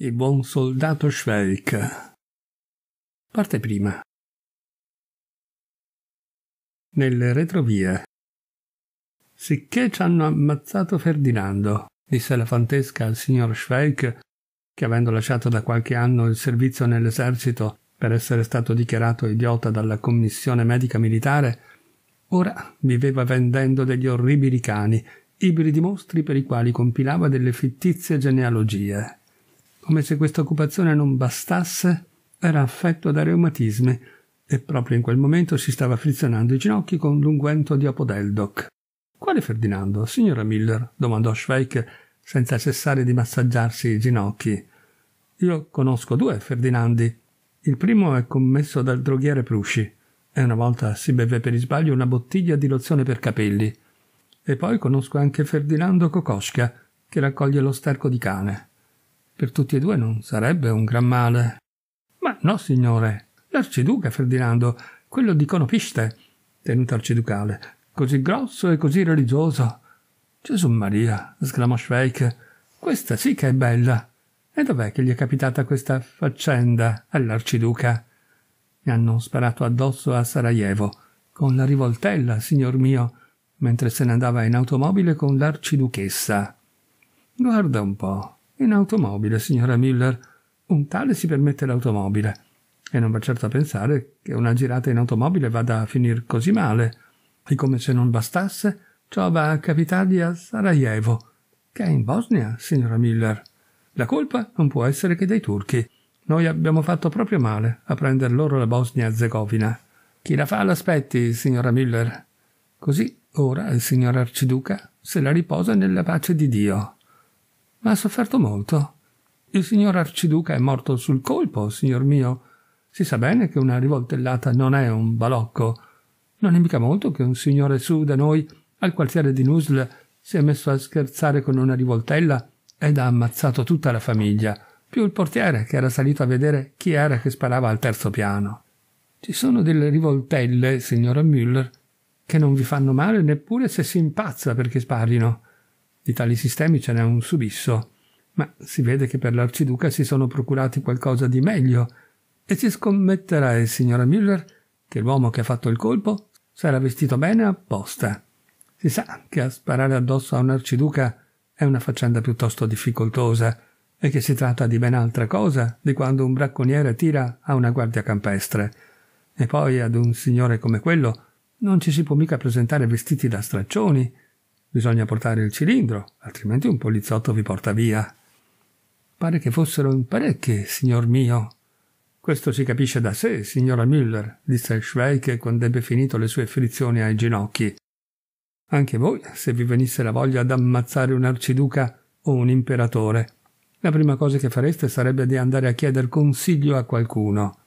Il buon soldato Schweik. Parte prima. Nelle retrovie. Sicché ci hanno ammazzato Ferdinando, disse la fantesca al signor Schweik, che avendo lasciato da qualche anno il servizio nell'esercito per essere stato dichiarato idiota dalla commissione medica militare, ora viveva vendendo degli orribili cani, ibridi mostri per i quali compilava delle fittizie genealogie come se questa occupazione non bastasse, era affetto da reumatismi e proprio in quel momento si stava frizionando i ginocchi con l'unguento di Apodeldoc. Quale Ferdinando, signora Miller? domandò Schweik senza cessare di massaggiarsi i ginocchi. Io conosco due Ferdinandi. Il primo è commesso dal droghiere Prusci e una volta si beve per sbaglio una bottiglia di lozione per capelli. E poi conosco anche Ferdinando Kokoschka che raccoglie lo sterco di cane per tutti e due non sarebbe un gran male. Ma no, signore, l'arciduca Ferdinando, quello di Conopiste, tenuto arciducale, così grosso e così religioso. Gesù Maria, esclamò Schweik, questa sì che è bella. E dov'è che gli è capitata questa faccenda all'arciduca? Mi hanno sparato addosso a Sarajevo, con la rivoltella, signor mio, mentre se ne andava in automobile con l'arciduchessa. Guarda un po', in automobile, signora Miller. Un tale si permette l'automobile. E non va certo a pensare che una girata in automobile vada a finire così male. E come se non bastasse, ciò va a capitargli a Sarajevo, che è in Bosnia, signora Miller. La colpa non può essere che dei turchi. Noi abbiamo fatto proprio male a prender loro la Bosnia-Herzegovina. Chi la fa l'aspetti, signora Miller. Così ora il signor Arciduca se la riposa nella pace di Dio ma ha sofferto molto. Il signor Arciduca è morto sul colpo, signor mio. Si sa bene che una rivoltellata non è un balocco. Non è mica molto che un signore su da noi, al quartiere di Nusle, si è messo a scherzare con una rivoltella ed ha ammazzato tutta la famiglia, più il portiere che era salito a vedere chi era che sparava al terzo piano. Ci sono delle rivoltelle, signora Müller, che non vi fanno male neppure se si impazza perché sparino. Di tali sistemi ce n'è un subisso, ma si vede che per l'arciduca si sono procurati qualcosa di meglio, e ci scommetterai, signora Müller, che l'uomo che ha fatto il colpo sarà vestito bene apposta. Si sa che a sparare addosso a un arciduca è una faccenda piuttosto difficoltosa e che si tratta di ben altra cosa di quando un bracconiere tira a una guardia campestre. E poi ad un signore come quello non ci si può mica presentare vestiti da straccioni, Bisogna portare il cilindro, altrimenti un poliziotto vi porta via. Pare che fossero in parecchi, signor mio. Questo si capisce da sé, signora Müller, disse Schweik quando ebbe finito le sue frizioni ai ginocchi. Anche voi, se vi venisse la voglia d'ammazzare un arciduca o un imperatore, la prima cosa che fareste sarebbe di andare a chieder consiglio a qualcuno.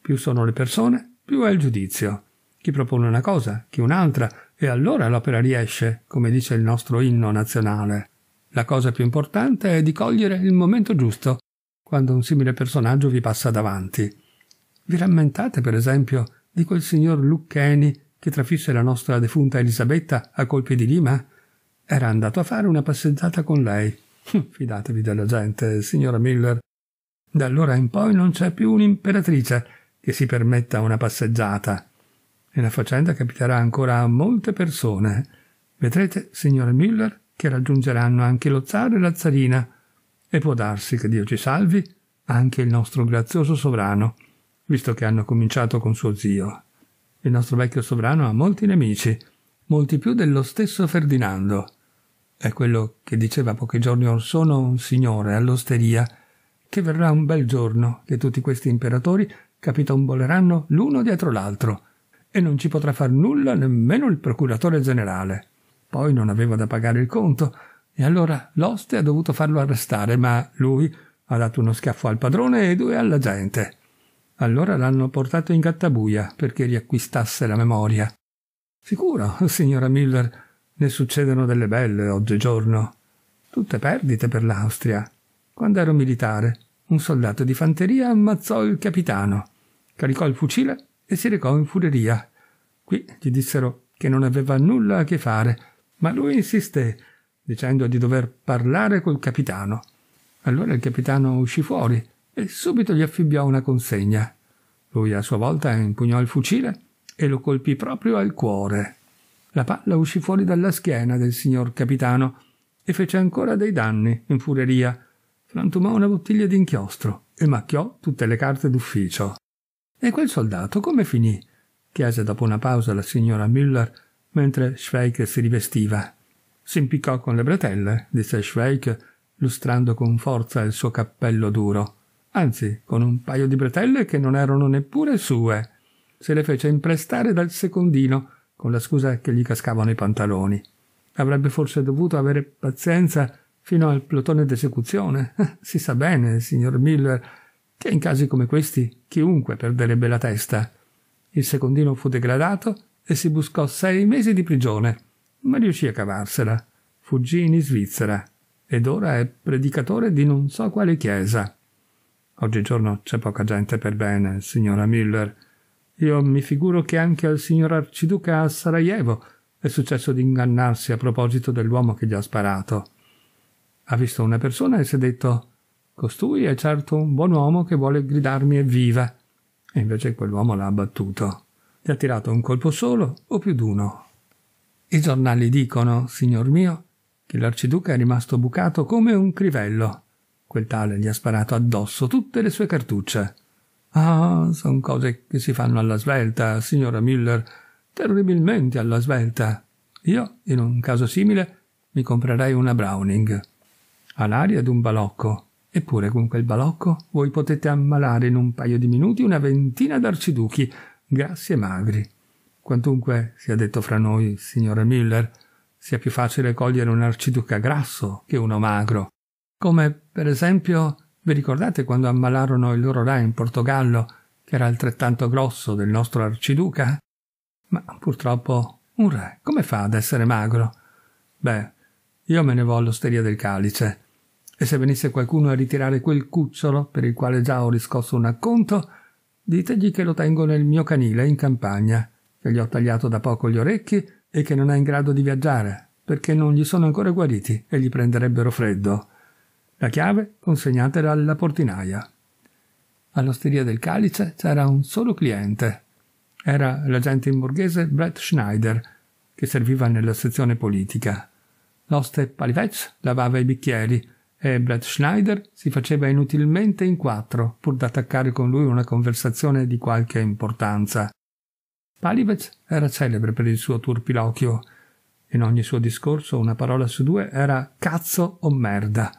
Più sono le persone, più è il giudizio. Chi propone una cosa, chi un'altra, e allora l'opera riesce, come dice il nostro inno nazionale. La cosa più importante è di cogliere il momento giusto, quando un simile personaggio vi passa davanti. Vi rammentate, per esempio, di quel signor Luccheni che trafisse la nostra defunta Elisabetta a colpi di lima? Era andato a fare una passeggiata con lei. Fidatevi della gente, signora Miller. Da allora in poi non c'è più un'imperatrice che si permetta una passeggiata e la faccenda capiterà ancora a molte persone. Vedrete, signore Müller, che raggiungeranno anche lo zaro e la zarina, e può darsi che Dio ci salvi anche il nostro grazioso sovrano, visto che hanno cominciato con suo zio. Il nostro vecchio sovrano ha molti nemici, molti più dello stesso Ferdinando. È quello che diceva pochi giorni or sono un signore all'osteria, che verrà un bel giorno che tutti questi imperatori capitomboleranno l'uno dietro l'altro, e non ci potrà far nulla nemmeno il procuratore generale. Poi non aveva da pagare il conto e allora l'oste ha dovuto farlo arrestare, ma lui ha dato uno schiaffo al padrone e due alla gente. Allora l'hanno portato in gattabuia perché riacquistasse la memoria. Sicuro, signora Miller, ne succedono delle belle oggigiorno. Tutte perdite per l'Austria. Quando ero militare, un soldato di fanteria ammazzò il capitano, caricò il fucile e si recò in fureria. Qui gli dissero che non aveva nulla a che fare, ma lui insisté, dicendo di dover parlare col capitano. Allora il capitano uscì fuori e subito gli affibbiò una consegna. Lui a sua volta impugnò il fucile e lo colpì proprio al cuore. La palla uscì fuori dalla schiena del signor capitano e fece ancora dei danni in fureria. Frantumò una bottiglia d'inchiostro e macchiò tutte le carte d'ufficio. E quel soldato come finì? chiese dopo una pausa la signora Müller mentre Schweik si rivestiva. Si impiccò con le bretelle, disse Schweik, lustrando con forza il suo cappello duro, anzi con un paio di bretelle che non erano neppure sue. Se le fece imprestare dal secondino, con la scusa che gli cascavano i pantaloni. Avrebbe forse dovuto avere pazienza fino al plotone d'esecuzione. si sa bene, signor Miller, che in casi come questi chiunque perderebbe la testa. Il secondino fu degradato e si buscò sei mesi di prigione, ma riuscì a cavarsela. Fuggì in Svizzera ed ora è predicatore di non so quale chiesa. Oggigiorno c'è poca gente per bene, signora Miller. Io mi figuro che anche al signor Arciduca a Sarajevo è successo di ingannarsi a proposito dell'uomo che gli ha sparato. Ha visto una persona e si è detto Costui è certo un buon uomo che vuole gridarmi evviva. E invece quell'uomo l'ha abbattuto. Gli ha tirato un colpo solo o più d'uno. I giornali dicono, signor mio, che l'arciduca è rimasto bucato come un crivello. Quel tale gli ha sparato addosso tutte le sue cartucce. Ah, son cose che si fanno alla svelta, signora Müller, terribilmente alla svelta. Io, in un caso simile, mi comprerei una Browning. Ha l'aria d'un balocco, Eppure con quel balocco voi potete ammalare in un paio di minuti una ventina d'arciduchi, grassi e magri. Quantunque, sia detto fra noi, signore Müller, sia più facile cogliere un arciduca grasso che uno magro. Come, per esempio, vi ricordate quando ammalarono il loro re in Portogallo, che era altrettanto grosso del nostro arciduca? Ma purtroppo un re come fa ad essere magro? Beh, io me ne vo all'osteria del calice. E se venisse qualcuno a ritirare quel cucciolo, per il quale già ho riscosso un acconto, ditegli che lo tengo nel mio canile in campagna, che gli ho tagliato da poco gli orecchi e che non è in grado di viaggiare, perché non gli sono ancora guariti e gli prenderebbero freddo. La chiave consegnatela alla portinaia. All'osteria del calice c'era un solo cliente. Era l'agente imborghese Brett Schneider, che serviva nella sezione politica. L'oste Palivec lavava i bicchieri, e Brad Schneider si faceva inutilmente in quattro pur d'attaccare con lui una conversazione di qualche importanza. Palivez era celebre per il suo turpilocchio. In ogni suo discorso una parola su due era cazzo o merda.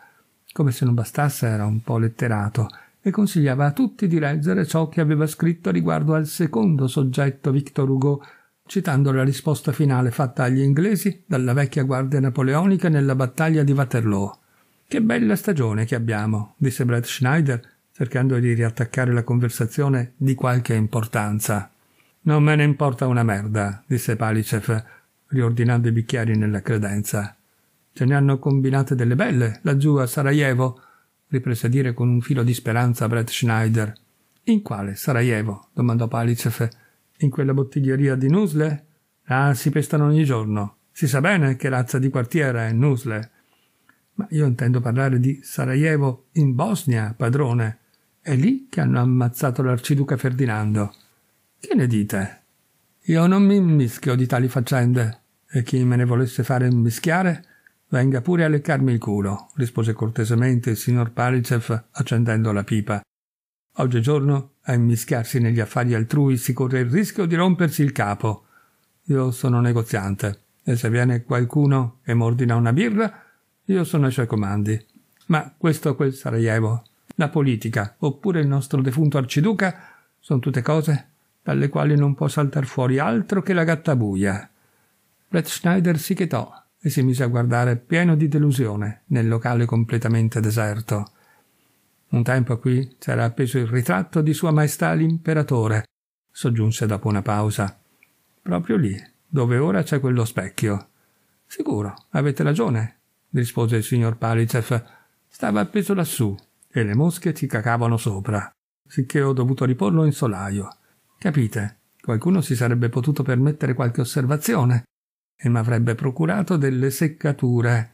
Come se non bastasse era un po' letterato e consigliava a tutti di leggere ciò che aveva scritto riguardo al secondo soggetto Victor Hugo, citando la risposta finale fatta agli inglesi dalla vecchia guardia napoleonica nella battaglia di Waterloo. Che bella stagione che abbiamo, disse Brett Schneider, cercando di riattaccare la conversazione di qualche importanza. Non me ne importa una merda, disse Palicev, riordinando i bicchieri nella credenza. Ce ne hanno combinate delle belle, laggiù a Sarajevo, riprese a dire con un filo di speranza Brett Schneider. In quale Sarajevo? domandò Palicev. In quella bottiglieria di Nusle? Ah, si pestano ogni giorno. Si sa bene che razza di quartiere è Nusle. Ma io intendo parlare di Sarajevo in Bosnia, padrone. È lì che hanno ammazzato l'arciduca Ferdinando. Che ne dite? Io non mi mischio di tali faccende, e chi me ne volesse fare mischiare venga pure a leccarmi il culo, rispose cortesemente il signor Palicev accendendo la pipa. Oggigiorno a immischiarsi negli affari altrui si corre il rischio di rompersi il capo. Io sono negoziante, e se viene qualcuno e m'ordina una birra, io sono ai suoi comandi. Ma questo a quel Sarajevo, la politica, oppure il nostro defunto arciduca, sono tutte cose dalle quali non può saltar fuori altro che la gattabuia. Brett Schneider si chetò e si mise a guardare pieno di delusione nel locale completamente deserto. Un tempo qui c'era appeso il ritratto di Sua Maestà l'Imperatore, soggiunse dopo una pausa. Proprio lì, dove ora c'è quello specchio. Sicuro, avete ragione, rispose il signor Palizef. Stava appeso lassù e le mosche ci cacavano sopra, sicché ho dovuto riporlo in solaio. Capite? Qualcuno si sarebbe potuto permettere qualche osservazione e m'avrebbe procurato delle seccature,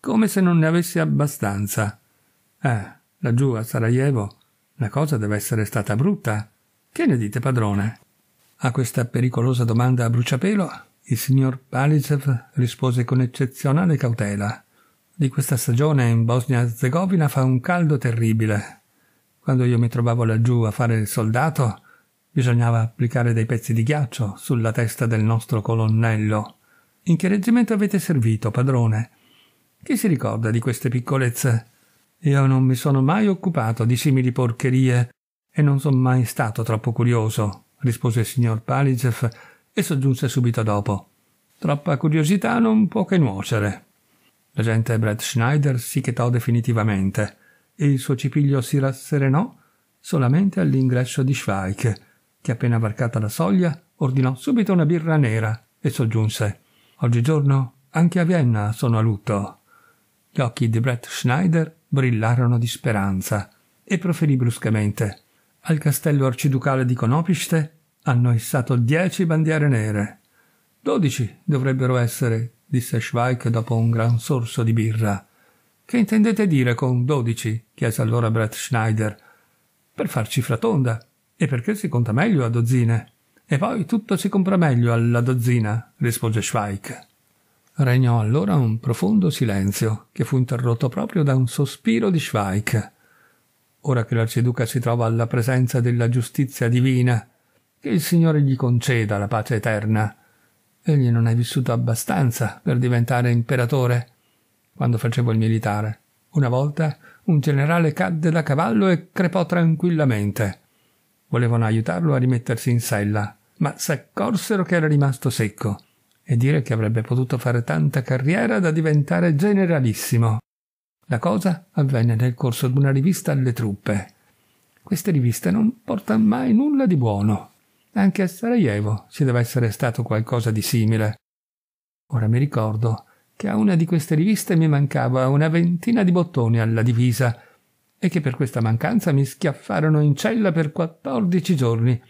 come se non ne avessi abbastanza. Eh, laggiù a Sarajevo la cosa deve essere stata brutta. Che ne dite, padrone? A questa pericolosa domanda a bruciapelo, il signor Palisev rispose con eccezionale cautela di questa stagione in Bosnia-Herzegovina fa un caldo terribile. Quando io mi trovavo laggiù a fare il soldato, bisognava applicare dei pezzi di ghiaccio sulla testa del nostro colonnello. In che reggimento avete servito, padrone? Chi si ricorda di queste piccolezze? Io non mi sono mai occupato di simili porcherie e non sono mai stato troppo curioso, rispose il signor Paligev e soggiunse subito dopo. Troppa curiosità non può che nuocere. L'agente Brad Schneider si chetò definitivamente e il suo cipiglio si rasserenò solamente all'ingresso di Schweik, che appena varcata la soglia ordinò subito una birra nera e soggiunse «Oggigiorno anche a Vienna sono a lutto». Gli occhi di Brett Schneider brillarono di speranza e proferì bruscamente «Al castello arciducale di Konopiste hanno issato dieci bandiere nere. Dodici dovrebbero essere disse Schweik dopo un gran sorso di birra. Che intendete dire con dodici? chiese allora Brett Schneider. Per farci fratonda. E perché si conta meglio a dozzine? E poi tutto si compra meglio alla dozzina, rispose Schweik. Regnò allora un profondo silenzio, che fu interrotto proprio da un sospiro di Schweik. Ora che l'arciduca si trova alla presenza della giustizia divina, che il Signore gli conceda la pace eterna Egli non è vissuto abbastanza per diventare imperatore. Quando facevo il militare, una volta un generale cadde da cavallo e crepò tranquillamente. Volevano aiutarlo a rimettersi in sella, ma s'accorsero che era rimasto secco e dire che avrebbe potuto fare tanta carriera da diventare generalissimo. La cosa avvenne nel corso di una rivista alle truppe. Queste riviste non portano mai nulla di buono. Anche a Sarajevo ci deve essere stato qualcosa di simile. Ora mi ricordo che a una di queste riviste mi mancava una ventina di bottoni alla divisa e che per questa mancanza mi schiaffarono in cella per quattordici giorni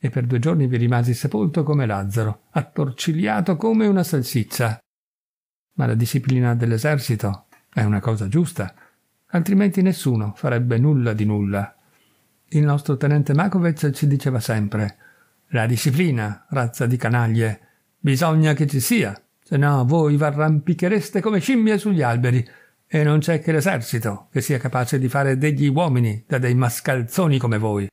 e per due giorni vi rimasi sepolto come Lazzaro, attorcigliato come una salsiccia. Ma la disciplina dell'esercito è una cosa giusta, altrimenti nessuno farebbe nulla di nulla. Il nostro tenente Makovec ci diceva sempre la disciplina, razza di canaglie, bisogna che ci sia, se no voi v'arrampichereste come scimmie sugli alberi, e non c'è che l'esercito che sia capace di fare degli uomini da dei mascalzoni come voi.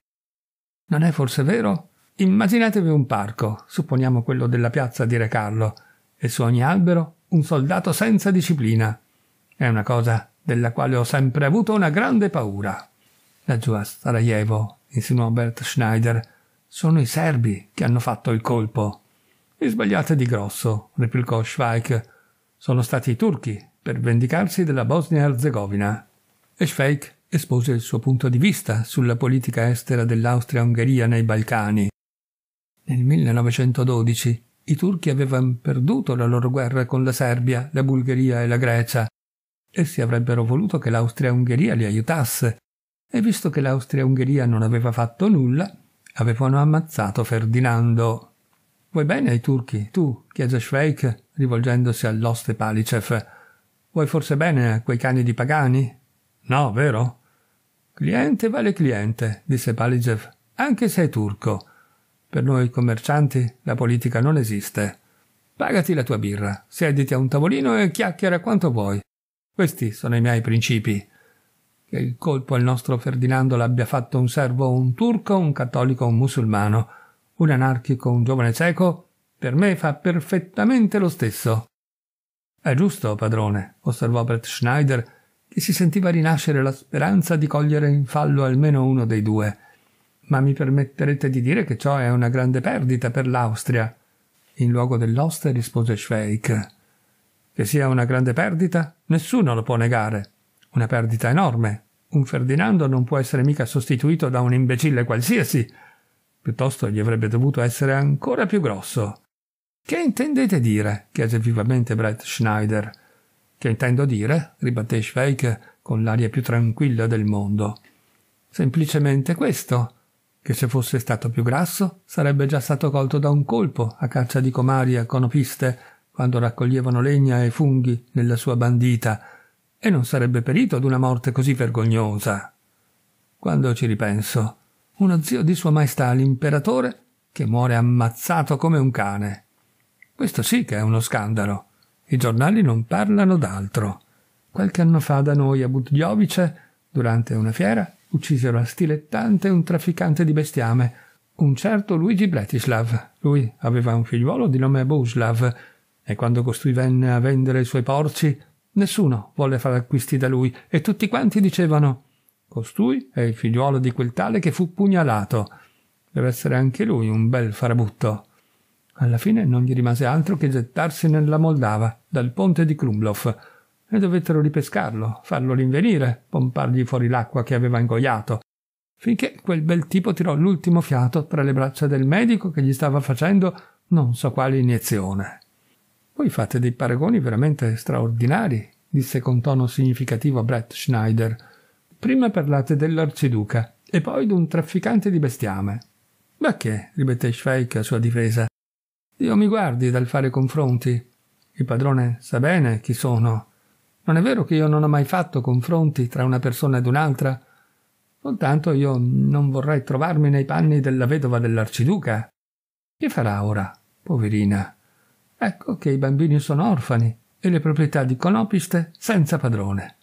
Non è forse vero? Immaginatevi un parco, supponiamo quello della piazza di Re Carlo, e su ogni albero un soldato senza disciplina. È una cosa della quale ho sempre avuto una grande paura. Laggiù a Sarajevo, insinuò Bert Schneider, sono i serbi che hanno fatto il colpo. Vi sbagliate di grosso, replicò Schweik. Sono stati i turchi per vendicarsi della Bosnia-Herzegovina. E Schweik espose il suo punto di vista sulla politica estera dell'Austria-Ungheria nei Balcani. Nel 1912 i turchi avevano perduto la loro guerra con la Serbia, la Bulgaria e la Grecia. Essi avrebbero voluto che l'Austria-Ungheria li aiutasse, e visto che l'Austria-Ungheria non aveva fatto nulla, avevano ammazzato Ferdinando. Vuoi bene ai turchi, tu? chiese Schweik, rivolgendosi all'oste Palicev. Vuoi forse bene a quei cani di pagani? No, vero? Cliente vale cliente, disse Palicev, anche se è turco. Per noi commercianti la politica non esiste. Pagati la tua birra, siediti a un tavolino e chiacchiera quanto vuoi. Questi sono i miei principi che il colpo al nostro Ferdinando l'abbia fatto un servo, un turco, un cattolico, un musulmano, un anarchico, un giovane cieco, per me fa perfettamente lo stesso. È giusto, padrone, osservò Brett Schneider, che si sentiva rinascere la speranza di cogliere in fallo almeno uno dei due. Ma mi permetterete di dire che ciò è una grande perdita per l'Austria. In luogo dell'oste rispose Schweik. Che sia una grande perdita, nessuno lo può negare, una perdita enorme. Un Ferdinando non può essere mica sostituito da un imbecille qualsiasi. Piuttosto gli avrebbe dovuto essere ancora più grosso. Che intendete dire? chiese vivamente Brett Schneider. Che intendo dire? ribatté Schweik con l'aria più tranquilla del mondo. Semplicemente questo che se fosse stato più grasso sarebbe già stato colto da un colpo a caccia di comari e conopiste quando raccoglievano legna e funghi nella sua bandita e non sarebbe perito ad una morte così vergognosa. Quando ci ripenso, uno zio di Sua Maestà l'imperatore che muore ammazzato come un cane. Questo sì che è uno scandalo. I giornali non parlano d'altro. Qualche anno fa da noi a Budjovice, durante una fiera, uccisero a stilettante un trafficante di bestiame, un certo Luigi Bretislav. Lui aveva un figliuolo di nome Boslav, e quando costui venne a vendere i suoi porci, Nessuno volle fare acquisti da lui e tutti quanti dicevano Costui è il figliuolo di quel tale che fu pugnalato. Deve essere anche lui un bel farabutto. Alla fine non gli rimase altro che gettarsi nella Moldava, dal ponte di Krumlov, e dovettero ripescarlo, farlo rinvenire, pompargli fuori l'acqua che aveva ingoiato, finché quel bel tipo tirò l'ultimo fiato tra le braccia del medico che gli stava facendo non so quale iniezione. Voi fate dei paragoni veramente straordinari, disse con tono significativo Brett Schneider. Prima parlate dell'arciduca e poi d'un trafficante di bestiame. Ma che? ripeté Schweik a sua difesa. Dio mi guardi dal fare confronti. Il padrone sa bene chi sono. Non è vero che io non ho mai fatto confronti tra una persona ed un'altra? Soltanto io non vorrei trovarmi nei panni della vedova dell'arciduca. Che farà ora, poverina? Ecco che i bambini sono orfani e le proprietà di conopiste senza padrone.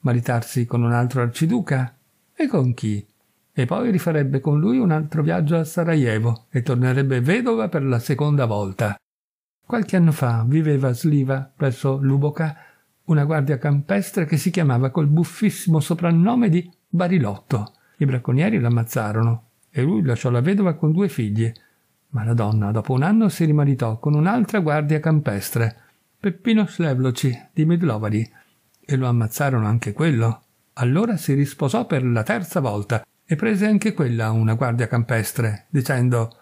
Maritarsi con un altro arciduca? E con chi? E poi rifarebbe con lui un altro viaggio a Sarajevo e tornerebbe vedova per la seconda volta. Qualche anno fa viveva a Sliva, presso Luboca, una guardia campestre che si chiamava col buffissimo soprannome di Barilotto. I bracconieri l'ammazzarono e lui lasciò la vedova con due figlie ma la donna, dopo un anno, si rimaritò con un'altra guardia campestre, Peppino Slevloci di Medlovadi, e lo ammazzarono anche quello. Allora si risposò per la terza volta e prese anche quella una guardia campestre, dicendo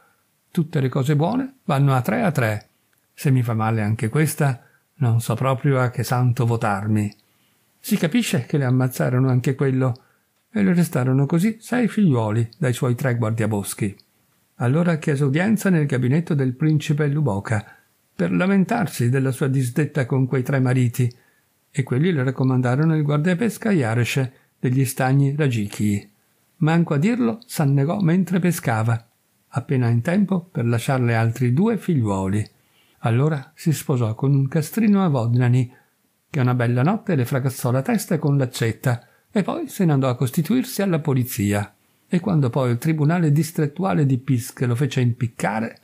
Tutte le cose buone vanno a tre a tre. Se mi fa male anche questa, non so proprio a che santo votarmi. Si capisce che le ammazzarono anche quello, e le restarono così sei figliuoli dai suoi tre guardiaboschi. Allora chiese udienza nel gabinetto del principe Luboca per lamentarsi della sua disdetta con quei tre mariti e quelli le raccomandarono il guardapesca Iaresce degli stagni Ragichii. Manco a dirlo s'annegò mentre pescava, appena in tempo per lasciarle altri due figliuoli. Allora si sposò con un castrino a Vodnani, che una bella notte le fracassò la testa con l'accetta e poi se ne andò a costituirsi alla polizia e quando poi il tribunale distrettuale di Pisk lo fece impiccare,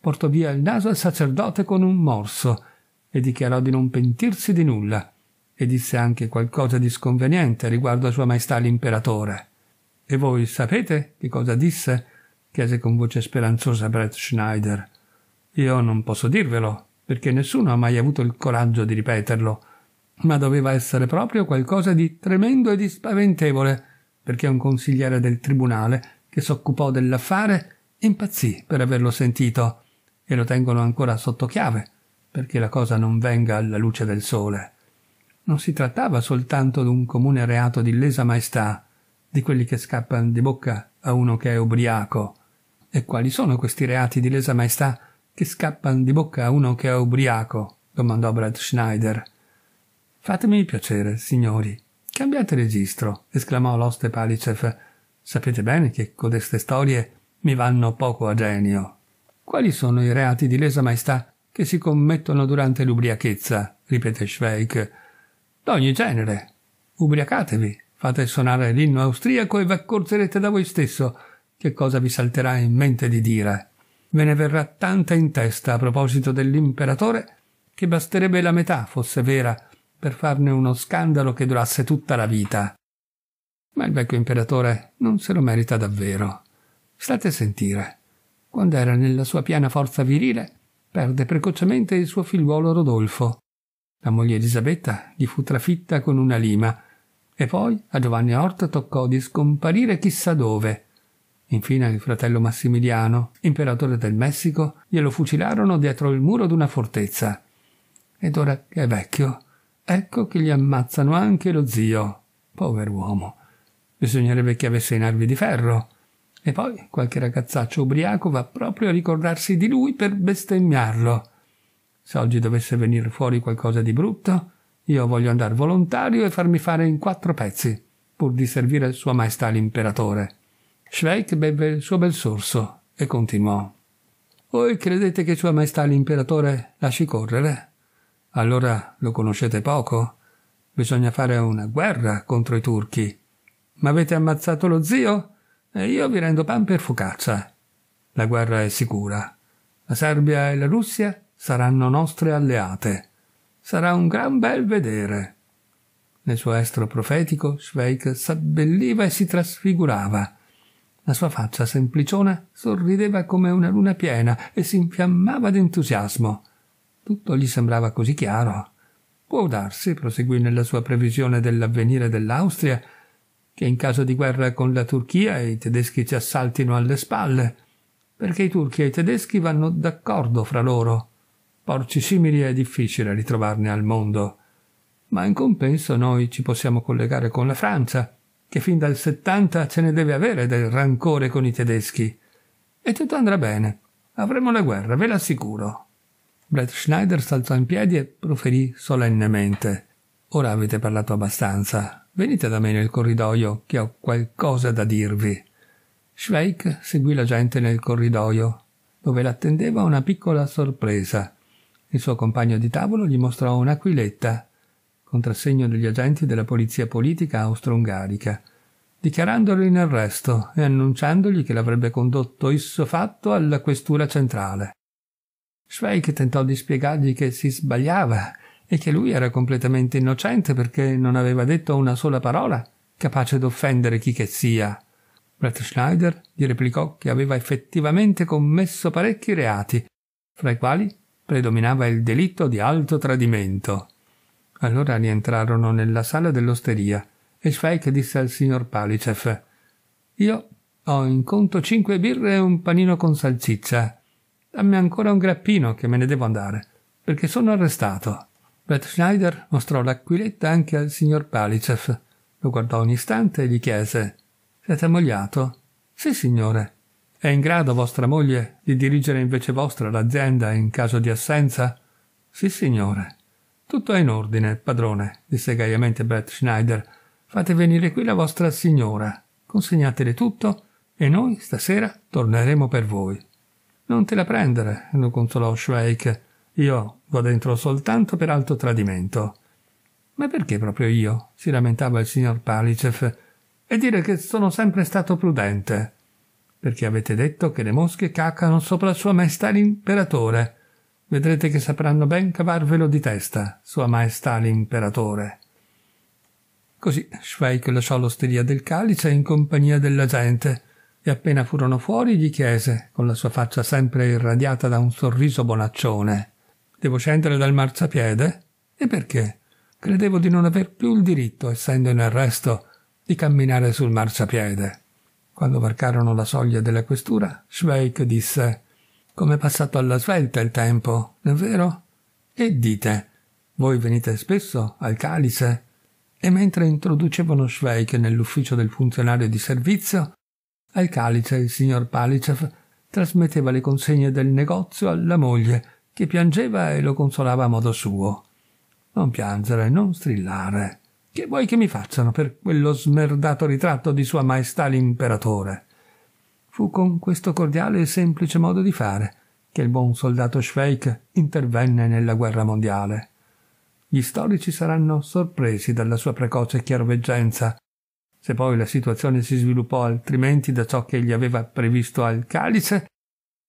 portò via il naso al sacerdote con un morso e dichiarò di non pentirsi di nulla e disse anche qualcosa di sconveniente riguardo a Sua Maestà l'imperatore. E voi sapete che cosa disse? chiese con voce speranzosa Brett Schneider. Io non posso dirvelo, perché nessuno ha mai avuto il coraggio di ripeterlo, ma doveva essere proprio qualcosa di tremendo e di spaventevole perché un consigliere del tribunale che si occupò dell'affare impazzì per averlo sentito e lo tengono ancora sotto chiave perché la cosa non venga alla luce del sole. Non si trattava soltanto d'un comune reato di lesa maestà, di quelli che scappano di bocca a uno che è ubriaco. E quali sono questi reati di lesa maestà che scappano di bocca a uno che è ubriaco? domandò Brad Schneider. Fatemi il piacere, signori, Cambiate registro, esclamò l'oste Palicef. Sapete bene che codeste storie mi vanno poco a genio. Quali sono i reati di lesa maestà che si commettono durante l'ubriachezza? ripete Schweik. D'ogni genere. Ubriacatevi, fate suonare l'inno austriaco e v'accorgerete da voi stesso che cosa vi salterà in mente di dire. Ve ne verrà tanta in testa a proposito dell'imperatore che basterebbe la metà fosse vera per farne uno scandalo che durasse tutta la vita. Ma il vecchio imperatore non se lo merita davvero. State a sentire. Quando era nella sua piena forza virile, perde precocemente il suo figliuolo Rodolfo. La moglie Elisabetta gli fu trafitta con una lima, e poi a Giovanni Orta toccò di scomparire chissà dove. Infine il fratello Massimiliano, imperatore del Messico, glielo fucilarono dietro il muro d'una fortezza. Ed ora che è vecchio, Ecco che gli ammazzano anche lo zio. Pover'uomo. Bisognerebbe che avesse i nervi di ferro. E poi qualche ragazzaccio ubriaco va proprio a ricordarsi di lui per bestemmiarlo. Se oggi dovesse venire fuori qualcosa di brutto, io voglio andare volontario e farmi fare in quattro pezzi, pur di servire Sua Maestà l'imperatore. Schweik beve il suo bel sorso e continuò. Voi credete che Sua Maestà l'imperatore lasci correre? Allora lo conoscete poco? Bisogna fare una guerra contro i turchi. Ma avete ammazzato lo zio? E io vi rendo pan per focaccia. La guerra è sicura. La Serbia e la Russia saranno nostre alleate. Sarà un gran bel vedere. Nel suo estro profetico Schweik s'abbelliva e si trasfigurava. La sua faccia sempliciona sorrideva come una luna piena e si infiammava d'entusiasmo. Tutto gli sembrava così chiaro. Può darsi, proseguì nella sua previsione dell'avvenire dell'Austria, che in caso di guerra con la Turchia i tedeschi ci assaltino alle spalle, perché i turchi e i tedeschi vanno d'accordo fra loro. Porci simili è difficile ritrovarne al mondo. Ma in compenso noi ci possiamo collegare con la Francia, che fin dal 70 ce ne deve avere del rancore con i tedeschi. E tutto andrà bene. Avremo la guerra, ve l'assicuro. Brett Schneider s'alzò in piedi e proferì solennemente. Ora avete parlato abbastanza. Venite da me nel corridoio, che ho qualcosa da dirvi. Schweik seguì la gente nel corridoio, dove l'attendeva una piccola sorpresa. Il suo compagno di tavolo gli mostrò un'aquiletta, contrassegno degli agenti della polizia politica austro-ungarica, dichiarandolo in arresto e annunciandogli che l'avrebbe condotto isso fatto alla questura centrale. Schweig tentò di spiegargli che si sbagliava e che lui era completamente innocente perché non aveva detto una sola parola capace d'offendere chi che sia. Brett Schneider gli replicò che aveva effettivamente commesso parecchi reati, fra i quali predominava il delitto di alto tradimento. Allora rientrarono nella sala dell'osteria e Schweig disse al signor Palicev Io ho in conto cinque birre e un panino con salsiccia. Dammi ancora un grappino che me ne devo andare, perché sono arrestato. Brett Schneider mostrò l'aquiletta anche al signor Palicev. Lo guardò un istante e gli chiese: Siete ammogliato? Sì, signore. È in grado vostra moglie di dirigere invece vostra l'azienda in caso di assenza? Sì, signore. Tutto è in ordine, padrone, disse gaiamente Brett Schneider. Fate venire qui la vostra signora, consegnatele tutto e noi stasera torneremo per voi. Non te la prendere, lo consolò Schweik. Io vo dentro soltanto per alto tradimento. Ma perché proprio io? si lamentava il signor Palicev. E dire che sono sempre stato prudente. Perché avete detto che le mosche caccano sopra sua maestà l'imperatore. Vedrete che sapranno ben cavarvelo di testa, sua maestà l'imperatore. Così Schweik lasciò l'osteria del calice in compagnia della gente e appena furono fuori gli chiese, con la sua faccia sempre irradiata da un sorriso bonaccione Devo scendere dal marciapiede? E perché? Credevo di non aver più il diritto, essendo in arresto, di camminare sul marciapiede. Quando varcarono la soglia della questura, Schweik disse Come è passato alla svelta il tempo, non è vero? E dite, voi venite spesso al calice? E mentre introducevano Schweik nell'ufficio del funzionario di servizio, al calice il signor Palicev trasmetteva le consegne del negozio alla moglie, che piangeva e lo consolava a modo suo. Non piangere, non strillare. Che vuoi che mi facciano per quello smerdato ritratto di Sua Maestà l'imperatore? Fu con questo cordiale e semplice modo di fare che il buon soldato Schweik intervenne nella guerra mondiale. Gli storici saranno sorpresi dalla sua precoce chiaroveggenza se poi la situazione si sviluppò altrimenti da ciò che egli aveva previsto al calice,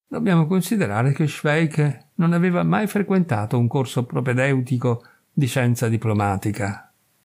dobbiamo considerare che Schweik non aveva mai frequentato un corso propedeutico di scienza diplomatica.